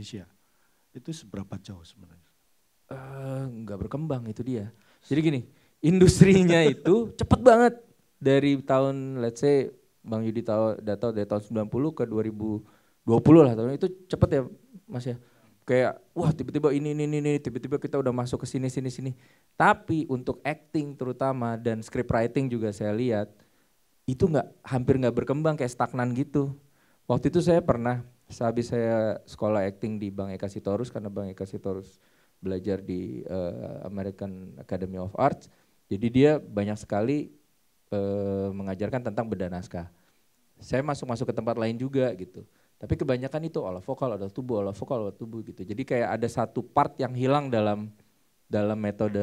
Indonesia itu seberapa jauh sebenarnya? Uh, berkembang itu dia. Jadi gini, industrinya itu cepet banget dari tahun let's say Bang Yudi tahu data dari tahun 90 ke 2020 lah tahun itu cepet ya Mas ya. Kayak wah tiba-tiba ini ini ini tiba-tiba kita udah masuk ke sini sini sini. Tapi untuk acting terutama dan script writing juga saya lihat itu nggak hampir nggak berkembang kayak stagnan gitu. Waktu itu saya pernah sehabis saya sekolah acting di Bang Eka Sitorus karena Bang Eka Sitorus belajar di uh, American Academy of Arts. Jadi dia banyak sekali uh, mengajarkan tentang beda naskah. Saya masuk-masuk ke tempat lain juga gitu. Tapi kebanyakan itu olah vokal, olah tubuh, olah vokal, olah tubuh gitu. Jadi kayak ada satu part yang hilang dalam dalam metode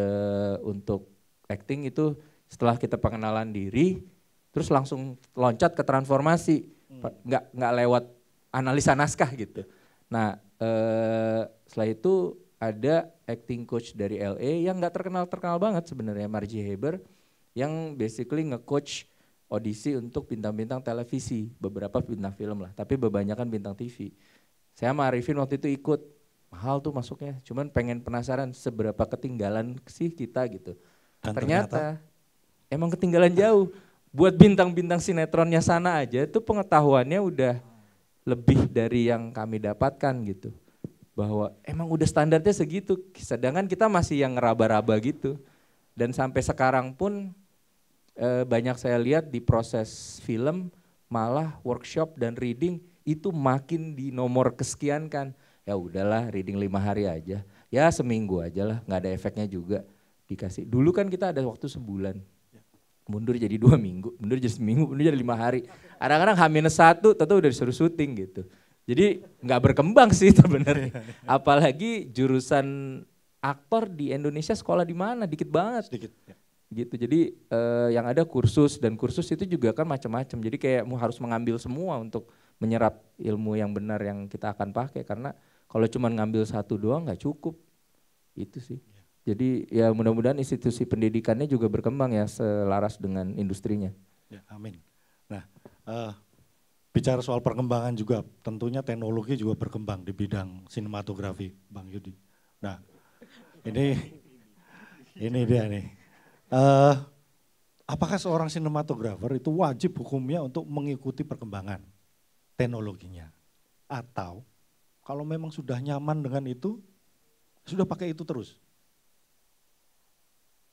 untuk acting itu setelah kita pengenalan diri, terus langsung loncat ke transformasi, hmm. nggak nggak lewat analisa naskah gitu. Nah eh, setelah itu ada acting coach dari LA yang nggak terkenal terkenal banget sebenarnya Margie Haber yang basically nge-coach audisi untuk bintang-bintang televisi beberapa bintang film lah tapi kebanyakan bintang TV. Saya sama Arifin waktu itu ikut mahal tuh masuknya cuman pengen penasaran seberapa ketinggalan sih kita gitu. Dan ternyata, ternyata emang ketinggalan jauh. Buat bintang-bintang sinetronnya sana aja itu pengetahuannya udah lebih dari yang kami dapatkan gitu. Bahwa emang udah standarnya segitu, sedangkan kita masih yang ngeraba raba gitu. Dan sampai sekarang pun e, banyak saya lihat di proses film malah workshop dan reading itu makin di nomor kesekian kan. Ya udahlah reading lima hari aja, ya seminggu aja lah, nggak ada efeknya juga dikasih. Dulu kan kita ada waktu sebulan, mundur jadi dua minggu, mundur jadi seminggu, mundur jadi lima hari. Kadang-kadang hamil satu, tentu udah disuruh syuting gitu. Jadi nggak berkembang sih sebenarnya. Apalagi jurusan aktor di Indonesia sekolah di mana? Dikit banget. Sedikit. Ya. Gitu. Jadi eh, yang ada kursus dan kursus itu juga kan macam-macam. Jadi kayak mau harus mengambil semua untuk menyerap ilmu yang benar yang kita akan pakai karena kalau cuma ngambil satu doang nggak cukup. Itu sih. Jadi ya mudah-mudahan institusi pendidikannya juga berkembang ya selaras dengan industrinya. Ya, amin. Nah, uh, bicara soal perkembangan juga, tentunya teknologi juga berkembang di bidang sinematografi, Bang Yudi. Nah, ini ini dia nih. Uh, apakah seorang sinematografer itu wajib hukumnya untuk mengikuti perkembangan teknologinya? Atau kalau memang sudah nyaman dengan itu, sudah pakai itu terus?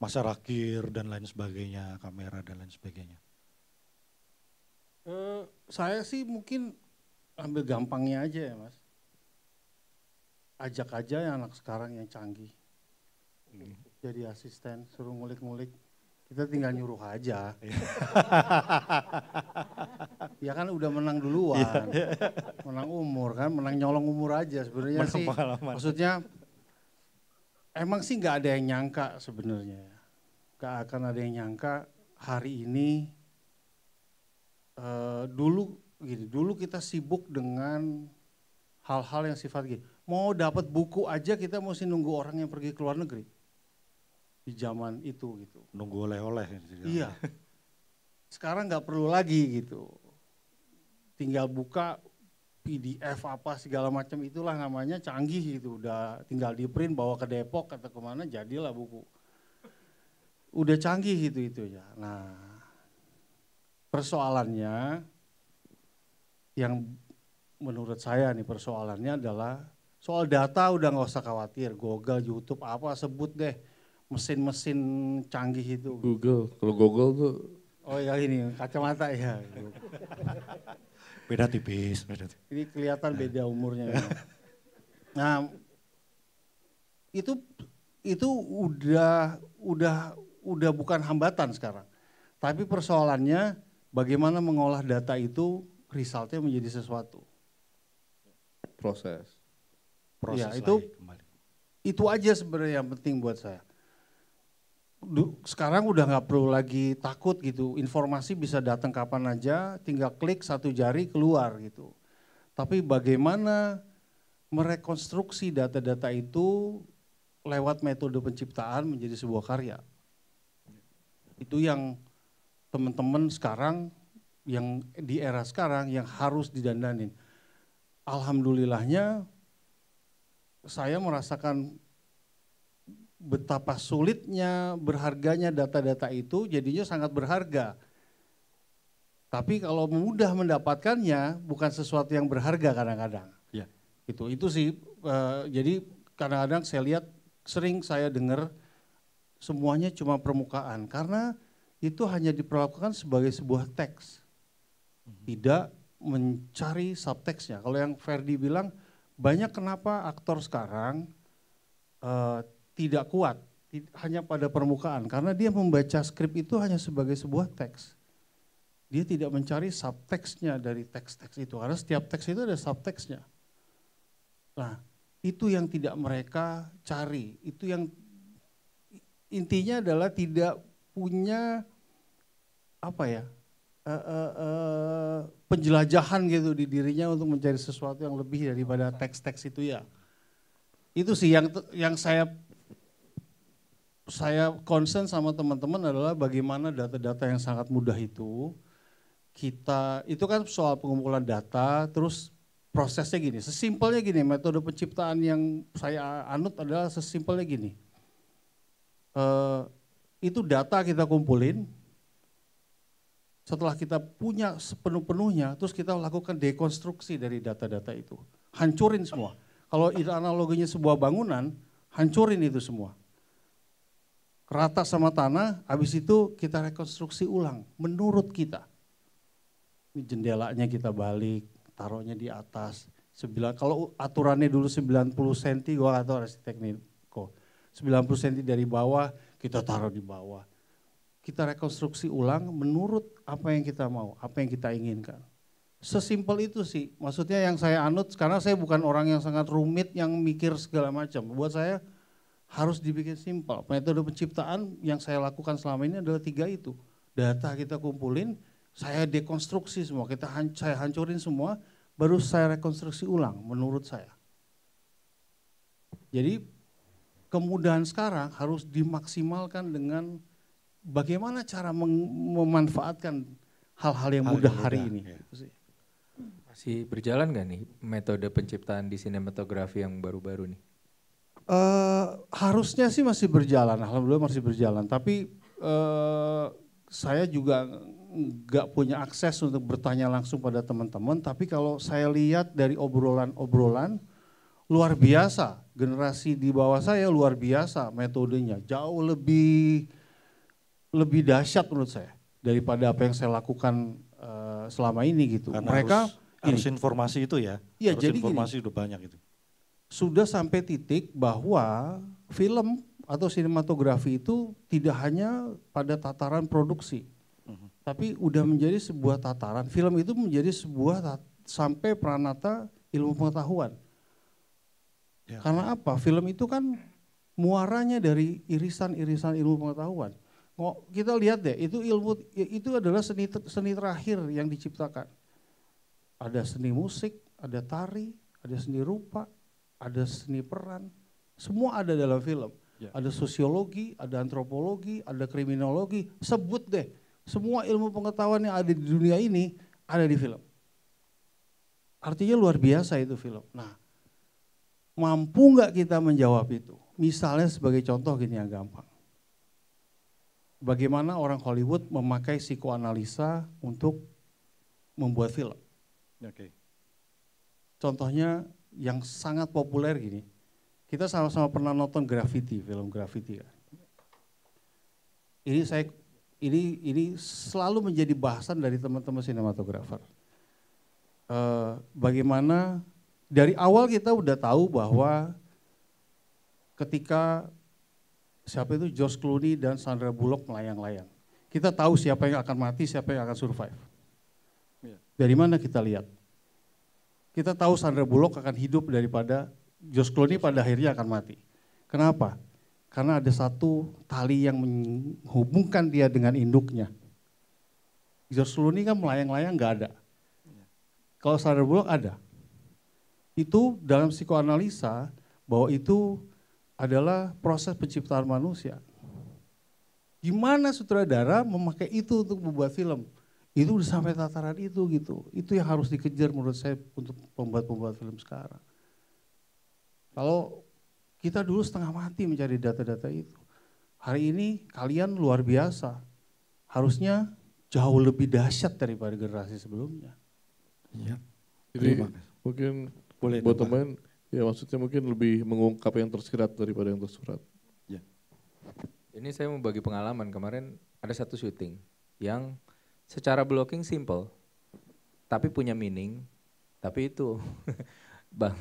masalah gear dan lain sebagainya, kamera dan lain sebagainya? Uh, saya sih mungkin ambil gampangnya aja ya mas. Ajak aja yang anak sekarang yang canggih. Hmm. Jadi asisten, suruh ngulik-ngulik. Kita tinggal nyuruh aja. ya kan udah menang duluan. Iya. menang umur kan, menang nyolong umur aja sebenarnya sih. Pengalaman. Maksudnya emang sih nggak ada yang nyangka sebenarnya. Ya. Nggak akan ada yang nyangka hari ini. Uh, dulu gini, dulu kita sibuk dengan hal-hal yang sifat gini. Mau dapat buku aja kita mesti nunggu orang yang pergi ke luar negeri di zaman itu gitu. Nunggu oleh-oleh. Iya. Sekarang nggak perlu lagi gitu. Tinggal buka PDF apa segala macam itulah namanya canggih itu udah tinggal di print bawa ke Depok atau kemana jadilah buku udah canggih gitu, itu itu ya nah persoalannya yang menurut saya nih persoalannya adalah soal data udah nggak usah khawatir Google YouTube apa sebut deh mesin-mesin canggih itu Google kalau Google tuh oh ya ini kacamata ya Beda tipis, beda tipis. Ini kelihatan nah. beda umurnya. Nah, itu itu udah udah udah bukan hambatan sekarang. Tapi persoalannya bagaimana mengolah data itu resultnya menjadi sesuatu. Proses. Iya, Proses ya, itu itu aja sebenarnya yang penting buat saya sekarang udah nggak perlu lagi takut gitu. Informasi bisa datang kapan aja, tinggal klik satu jari keluar gitu. Tapi bagaimana merekonstruksi data-data itu lewat metode penciptaan menjadi sebuah karya. Itu yang teman-teman sekarang yang di era sekarang yang harus didandanin. Alhamdulillahnya saya merasakan betapa sulitnya, berharganya data-data itu jadinya sangat berharga. Tapi kalau mudah mendapatkannya bukan sesuatu yang berharga kadang-kadang. Ya. Itu itu sih uh, jadi kadang-kadang saya lihat sering saya dengar semuanya cuma permukaan karena itu hanya diperlakukan sebagai sebuah teks. Hmm. Tidak mencari subteksnya. Kalau yang Ferdi bilang banyak kenapa aktor sekarang uh, tidak kuat hanya pada permukaan karena dia membaca skrip itu hanya sebagai sebuah teks. Dia tidak mencari subteksnya dari teks-teks itu karena setiap teks itu ada subteksnya. Nah, itu yang tidak mereka cari, itu yang intinya adalah tidak punya apa ya? Uh, uh, uh, penjelajahan gitu di dirinya untuk mencari sesuatu yang lebih daripada teks-teks itu ya. Itu sih yang yang saya saya concern sama teman-teman adalah bagaimana data-data yang sangat mudah itu kita itu kan soal pengumpulan data terus prosesnya gini sesimpelnya gini metode penciptaan yang saya anut adalah sesimpelnya gini uh, itu data kita kumpulin setelah kita punya sepenuh-penuhnya terus kita lakukan dekonstruksi dari data-data itu hancurin semua kalau analoginya sebuah bangunan hancurin itu semua rata sama tanah, habis itu kita rekonstruksi ulang menurut kita. Ini jendelanya kita balik, taruhnya di atas. Sembilan, kalau aturannya dulu 90 cm, gue gak tau arsitek nih kok. 90 cm dari bawah, kita taruh di bawah. Kita rekonstruksi ulang menurut apa yang kita mau, apa yang kita inginkan. Sesimpel itu sih, maksudnya yang saya anut, karena saya bukan orang yang sangat rumit yang mikir segala macam. Buat saya harus dibikin simpel. Metode penciptaan yang saya lakukan selama ini adalah tiga itu. Data kita kumpulin, saya dekonstruksi semua, kita han saya hancurin semua, baru saya rekonstruksi ulang menurut saya. Jadi kemudahan sekarang harus dimaksimalkan dengan bagaimana cara memanfaatkan hal-hal yang hal mudah hari ini. Ya. Masih berjalan gak nih metode penciptaan di sinematografi yang baru-baru nih? Eh, harusnya sih masih berjalan, alhamdulillah masih berjalan. Tapi uh, saya juga nggak punya akses untuk bertanya langsung pada teman-teman. Tapi kalau saya lihat dari obrolan-obrolan, luar biasa. Generasi di bawah saya luar biasa metodenya, jauh lebih lebih dahsyat menurut saya daripada apa yang saya lakukan uh, selama ini gitu. Karena Mereka harus, harus informasi itu ya. Iya, jadi informasi gini, udah banyak itu sudah sampai titik bahwa film atau sinematografi itu tidak hanya pada tataran produksi, uh-huh. tapi udah menjadi sebuah tataran. Film itu menjadi sebuah sampai pranata ilmu pengetahuan. Ya. Karena apa? Film itu kan muaranya dari irisan-irisan ilmu pengetahuan. Kita lihat deh, itu ilmu itu adalah seni seni terakhir yang diciptakan. Ada seni musik, ada tari, ada seni rupa, ada seni peran, semua ada dalam film. Ya. Ada sosiologi, ada antropologi, ada kriminologi, sebut deh. Semua ilmu pengetahuan yang ada di dunia ini ada di film. Artinya luar biasa itu film. Nah, mampu nggak kita menjawab itu? Misalnya sebagai contoh gini yang gampang. Bagaimana orang Hollywood memakai psikoanalisa untuk membuat film. Oke. Okay. Contohnya yang sangat populer gini. Kita sama-sama pernah nonton Graffiti, film Graffiti kan? Ini saya ini ini selalu menjadi bahasan dari teman-teman sinematografer. Uh, bagaimana dari awal kita udah tahu bahwa ketika siapa itu George Clooney dan Sandra Bullock melayang-layang, kita tahu siapa yang akan mati, siapa yang akan survive. Iya. Dari mana kita lihat? Kita tahu Sandra Bullock akan hidup daripada Josh Clooney pada akhirnya akan mati. Kenapa? Karena ada satu tali yang menghubungkan dia dengan induknya. Josh Clooney kan melayang-layang nggak ada. Kalau Sandra Bullock ada. Itu dalam psikoanalisa bahwa itu adalah proses penciptaan manusia. Gimana sutradara memakai itu untuk membuat film? itu udah sampai tataran itu gitu. Itu yang harus dikejar menurut saya untuk pembuat-pembuat film sekarang. Kalau kita dulu setengah mati mencari data-data itu. Hari ini kalian luar biasa. Harusnya jauh lebih dahsyat daripada generasi sebelumnya. Iya. Jadi mungkin Boleh buat teman, ya maksudnya mungkin lebih mengungkap yang tersirat daripada yang tersurat. Ya. Ini saya mau bagi pengalaman. Kemarin ada satu syuting yang secara blocking simple, tapi punya meaning, tapi itu bang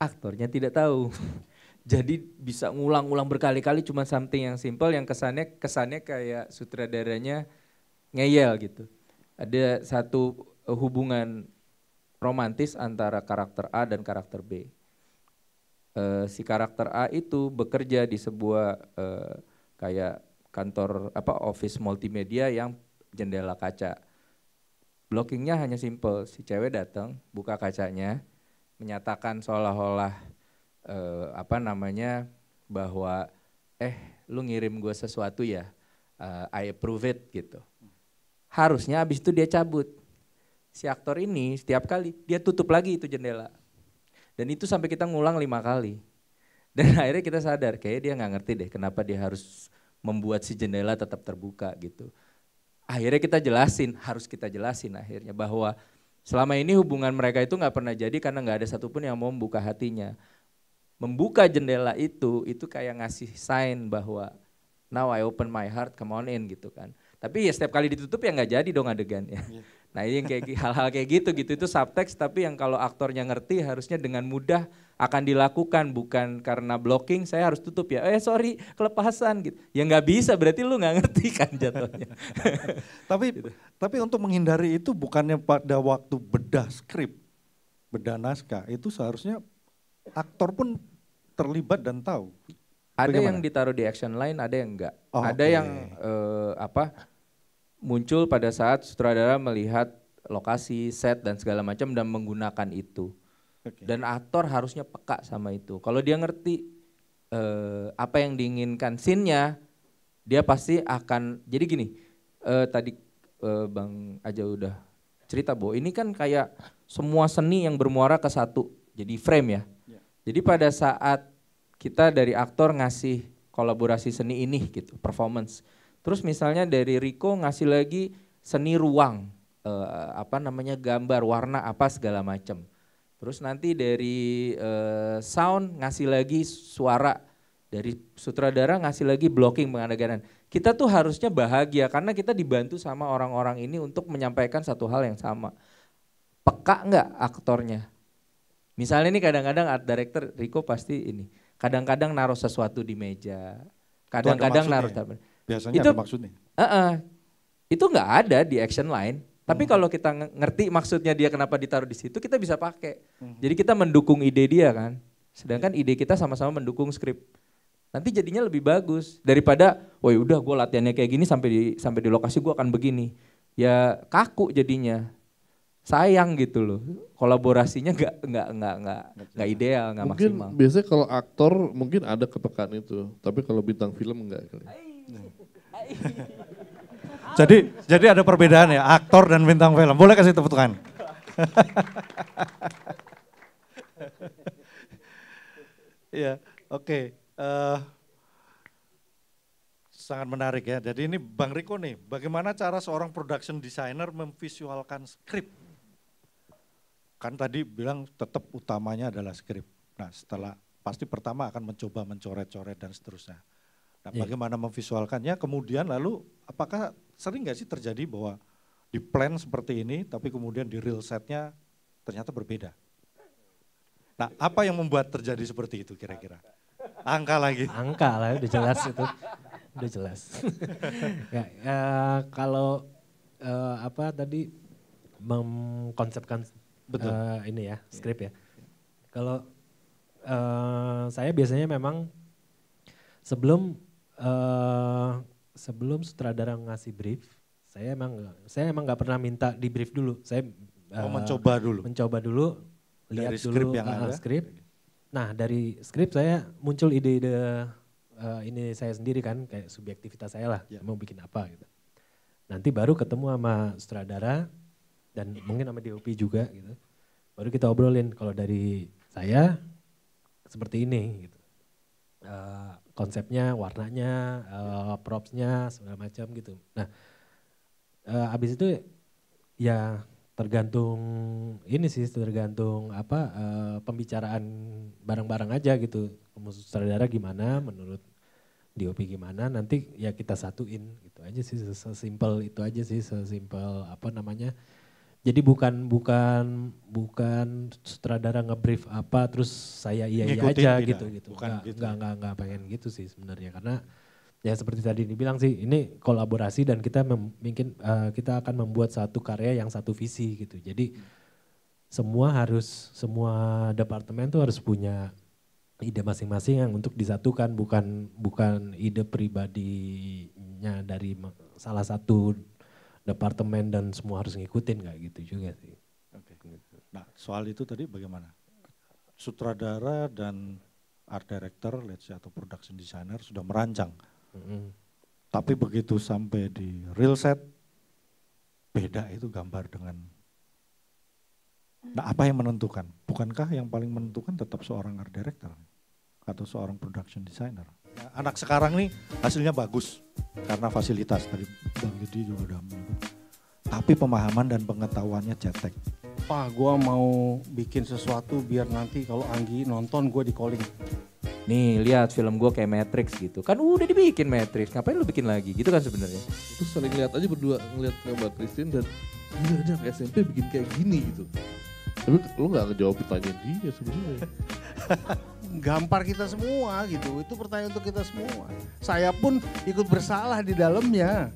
aktornya tidak tahu. Jadi bisa ngulang-ulang berkali-kali cuma something yang simple yang kesannya kesannya kayak sutradaranya ngeyel gitu. Ada satu eh, hubungan romantis antara karakter A dan karakter B. Uh, si karakter A itu bekerja di sebuah uh, kayak kantor apa office multimedia yang jendela kaca. Blockingnya hanya simple, si cewek datang, buka kacanya, menyatakan seolah-olah eh, apa namanya bahwa eh lu ngirim gue sesuatu ya, uh, I approve it gitu. Harusnya abis itu dia cabut. Si aktor ini setiap kali dia tutup lagi itu jendela. Dan itu sampai kita ngulang lima kali. Dan akhirnya kita sadar, kayaknya dia nggak ngerti deh kenapa dia harus membuat si jendela tetap terbuka gitu akhirnya kita jelasin, harus kita jelasin akhirnya bahwa selama ini hubungan mereka itu nggak pernah jadi karena nggak ada satupun yang mau membuka hatinya. Membuka jendela itu, itu kayak ngasih sign bahwa now I open my heart, come on in gitu kan. Tapi ya setiap kali ditutup ya nggak jadi dong adegannya. Yeah. Nah ini yang kayak hal-hal kayak gitu gitu itu subtext tapi yang kalau aktornya ngerti harusnya dengan mudah akan dilakukan bukan karena blocking saya harus tutup ya. Eh sorry kelepasan gitu. Ya nggak bisa berarti lu nggak ngerti kan jatuhnya. tapi gitu. tapi untuk menghindari itu bukannya pada waktu bedah skrip, bedah naskah itu seharusnya aktor pun terlibat dan tahu. Ada Bagaimana? yang ditaruh di action line, ada yang enggak. Oh, ada okay. yang eh, apa muncul pada saat sutradara melihat lokasi, set dan segala macam dan menggunakan itu. Okay. Dan aktor harusnya peka sama itu. Kalau dia ngerti uh, apa yang diinginkan sinnya, dia pasti akan jadi gini. Uh, tadi uh, Bang aja udah cerita bahwa ini kan kayak semua seni yang bermuara ke satu, jadi frame ya. Yeah. Jadi pada saat kita dari aktor ngasih kolaborasi seni ini gitu, performance. Terus misalnya dari Riko ngasih lagi seni ruang, uh, apa namanya gambar, warna apa segala macam Terus nanti dari uh, sound ngasih lagi suara dari sutradara ngasih lagi blocking pengadeganan. Kita tuh harusnya bahagia karena kita dibantu sama orang-orang ini untuk menyampaikan satu hal yang sama. Peka nggak aktornya? Misalnya ini kadang-kadang art director Riko pasti ini. Kadang-kadang naruh sesuatu di meja. Kadang-kadang naruh. Biasanya itu, ada maksudnya. Uh -uh, itu nggak ada di action line tapi hmm. kalau kita ngerti maksudnya dia kenapa ditaruh di situ, kita bisa pakai. Hmm. Jadi kita mendukung ide dia kan. Sedangkan iya. ide kita sama-sama mendukung skrip. Nanti jadinya lebih bagus daripada, woi udah gue latihannya kayak gini sampai di sampai di lokasi gue akan begini. Ya kaku jadinya. Sayang gitu loh. Kolaborasinya nggak nggak nggak nggak nggak ideal, nggak maksimal. Biasanya kalau aktor mungkin ada kepekaan itu, tapi kalau bintang film enggak kali. Nah. Jadi jadi ada perbedaan ya aktor dan bintang film. Boleh kasih tepuk tangan. ya, oke. Okay. Eh, sangat menarik ya. Jadi ini Bang Riko nih, bagaimana cara seorang production designer memvisualkan skrip? Kan tadi bilang tetap utamanya adalah skrip. Nah, setelah pasti pertama akan mencoba mencoret-coret dan seterusnya Nah, iya. bagaimana memvisualkannya? Kemudian lalu apakah sering nggak sih terjadi bahwa di plan seperti ini, tapi kemudian di real setnya ternyata berbeda? Nah, apa yang membuat terjadi seperti itu kira-kira? Angka lagi. Angka lah, udah jelas itu, udah jelas. ya, ya, kalau uh, apa tadi mengkonsepkan betul uh, ini ya iya. skrip ya. Kalau uh, saya biasanya memang sebelum Eh, sebelum sutradara ngasih brief, saya emang saya emang nggak pernah minta di brief dulu. Saya uh, oh, eh, mencoba dulu. Mencoba dulu, lihat dari dulu yang uh, ada. skrip. Nah dari skrip saya muncul ide-ide uh, ini saya sendiri kan kayak subjektivitas saya lah yeah. mau bikin apa gitu. Nanti baru ketemu sama sutradara dan mungkin sama DOP juga gitu. Baru kita obrolin kalau dari saya seperti ini gitu. Uh, konsepnya, warnanya, uh, propsnya segala macam gitu. Nah, uh, abis itu ya tergantung ini sih tergantung apa uh, pembicaraan bareng-bareng aja gitu. Menurut Saudara-saudara gimana menurut DOP gimana nanti ya kita satuin gitu aja sih sesimpel itu aja sih sesimpel apa namanya jadi bukan bukan bukan sutradara ngebrief apa terus saya iya iya aja tidak. gitu gitu. Enggak nggak, gitu. Ya? Nggak, nggak, pengen gitu sih sebenarnya karena ya seperti tadi dibilang sih ini kolaborasi dan kita mem, mungkin uh, kita akan membuat satu karya yang satu visi gitu. Jadi hmm. semua harus semua departemen tuh harus punya ide masing-masing yang untuk disatukan bukan bukan ide pribadinya dari salah satu departemen dan semua harus ngikutin nggak gitu juga sih. Oke. Okay. Nah soal itu tadi bagaimana? Sutradara dan art director, let's say atau production designer sudah merancang. Mm -hmm. Tapi begitu sampai di real set, beda itu gambar dengan Nah, apa yang menentukan? Bukankah yang paling menentukan tetap seorang art director? atau seorang production designer. Ya, anak sekarang nih hasilnya bagus karena fasilitas tadi Bang Yudi juga udah menyebut. Tapi pemahaman dan pengetahuannya cetek. Wah gue mau bikin sesuatu biar nanti kalau Anggi nonton gue di calling. Nih lihat film gue kayak Matrix gitu. Kan udah dibikin Matrix, ngapain lu bikin lagi gitu kan sebenarnya. Terus sering lihat aja berdua ngeliat gambar Christine dan gila aja SMP bikin kayak gini gitu. Tapi lu gak ngejawab pertanyaan dia sebenarnya. gampar kita semua gitu. Itu pertanyaan untuk kita semua. Saya pun ikut bersalah di dalamnya.